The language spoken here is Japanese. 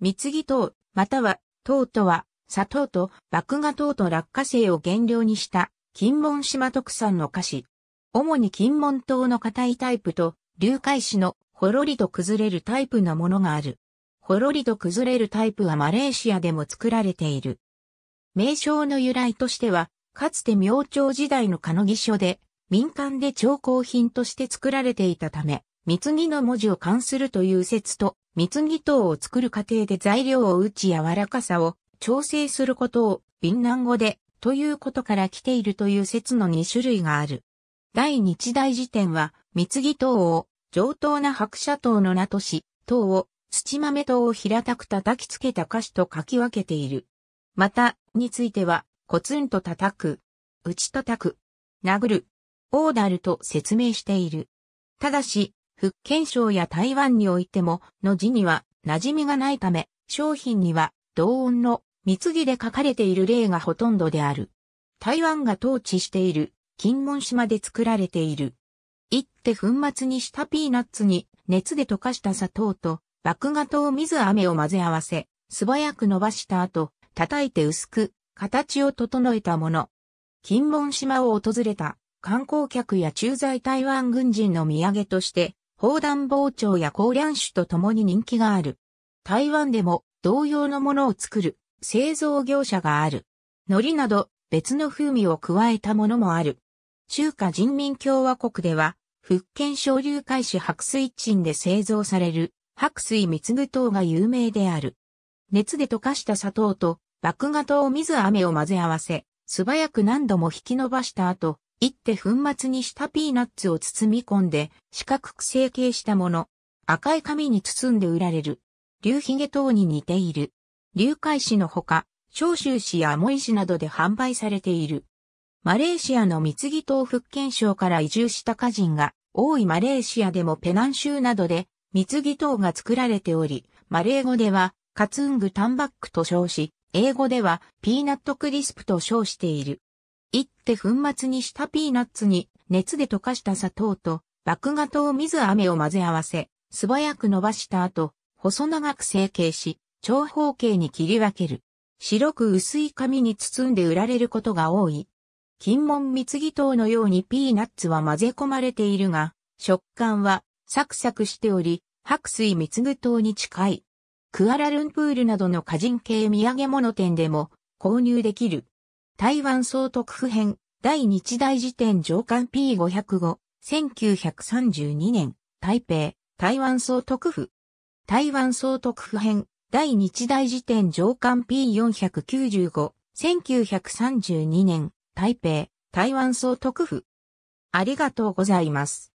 蜜木糖、または糖とは、砂糖と麦芽糖と落花生を原料にした金門島特産の菓子。主に金門糖の硬いタイプと、流海市のほろりと崩れるタイプのものがある。ほろりと崩れるタイプはマレーシアでも作られている。名称の由来としては、かつて明朝時代のノギ書で、民間で調香品として作られていたため、貢ぎの文字を冠するという説と、貢ぎ糖を作る過程で材料を打ち柔らかさを調整することを、ヴィンラン語で、ということから来ているという説の2種類がある。第日大辞典は、貢ぎ糖を、上等な白砂糖の名とし、糖を、土豆糖を平たく叩きつけた歌詞と書き分けている。また、については、コツンと叩く、打ち叩く、殴る、オーダルと説明している。ただし、福建省や台湾においても、の字には馴染みがないため、商品には同音の蜜着で書かれている例がほとんどである。台湾が統治している金門島で作られている。いって粉末にしたピーナッツに熱で溶かした砂糖と麦芽糖水飴を混ぜ合わせ、素早く伸ばした後、叩いて薄く形を整えたもの。金門島を訪れた観光客や駐在台湾軍人の土産として砲弾包丁や高梁種と共に人気がある。台湾でも同様のものを作る製造業者がある。海苔など別の風味を加えたものもある。中華人民共和国では、福建省流海市白水鎮で製造される白水蜜具糖が有名である。熱で溶かした砂糖と麦芽糖水飴を混ぜ合わせ、素早く何度も引き伸ばした後、一手粉末にしたピーナッツを包み込んで四角く成形したもの。赤い紙に包んで売られる。竜髭ゲ等に似ている。竜海市のほか、長州市やモイ市などで販売されている。マレーシアの貢木島福建省から移住した家人が、多いマレーシアでもペナン州などで、貢木島が作られており、マレー語では、カツングタンバックと称し、英語ではピーナットクリスプと称している。いって粉末にしたピーナッツに熱で溶かした砂糖と麦芽糖水飴を混ぜ合わせ、素早く伸ばした後、細長く成形し、長方形に切り分ける。白く薄い紙に包んで売られることが多い。金門蜜木糖のようにピーナッツは混ぜ込まれているが、食感はサクサクしており、白水蜜具糖に近い。クアラルンプールなどの過人系土産物店でも購入できる。台湾総督府編、第日大辞典上官 P505、1932年、台北、台湾総督府。台湾総督府編、第日大辞典上官 P495、1932年、台北、台湾総督府。ありがとうございます。